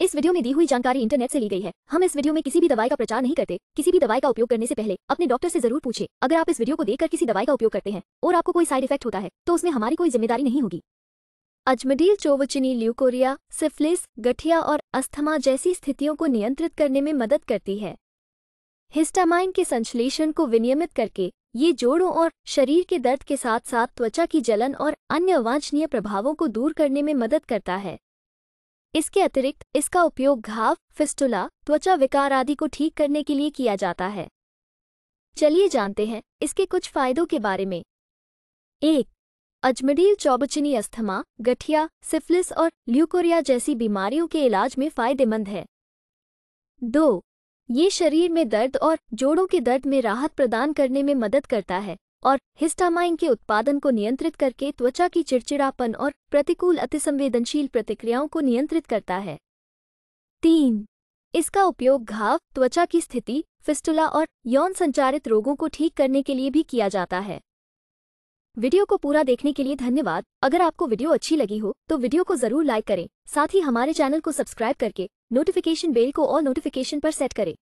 इस वीडियो में दी हुई जानकारी इंटरनेट से ली गई है हम इस वीडियो में किसी भी दवाई का प्रचार नहीं करते किसी भी दवाई का उपयोग करने से पहले अपने डॉक्टर से जरूर पूछे अगर आप इस वीडियो को देखकर किसी दवाई का उपयोग करते हैं और आपको कोई साइड इफेक्ट होता है तो उसमें हमारी कोई जिम्मेदारी नहीं होगी अजमडील चोवचिनी ल्यूकोरिया सिफलिस गठिया और अस्थमा जैसी स्थितियों को नियंत्रित करने में मदद करती है हिस्टामाइन के संश्लेषण को विनियमित करके ये जोड़ों और शरीर के दर्द के साथ साथ त्वचा की जलन और अन्य अवांछनीय प्रभावों को दूर करने में मदद करता है इसके अतिरिक्त इसका उपयोग घाव फिस्टुला त्वचा विकार आदि को ठीक करने के लिए किया जाता है चलिए जानते हैं इसके कुछ फायदों के बारे में एक अजमडील चौबचनी अस्थमा गठिया सिफलिस और ल्यूकोरिया जैसी बीमारियों के इलाज में फायदेमंद है दो ये शरीर में दर्द और जोड़ों के दर्द में राहत प्रदान करने में मदद करता है और हिस्टामाइन के उत्पादन को नियंत्रित करके त्वचा की चिड़चिड़ापन और प्रतिकूल अतिसंवेदनशील प्रतिक्रियाओं को नियंत्रित करता है तीन इसका उपयोग घाव त्वचा की स्थिति फिस्टुला और यौन संचारित रोगों को ठीक करने के लिए भी किया जाता है वीडियो को पूरा देखने के लिए धन्यवाद अगर आपको वीडियो अच्छी लगी हो तो वीडियो को जरूर लाइक करें साथ ही हमारे चैनल को सब्सक्राइब करके नोटिफिकेशन बेल को और नोटिफिकेशन पर सेट करें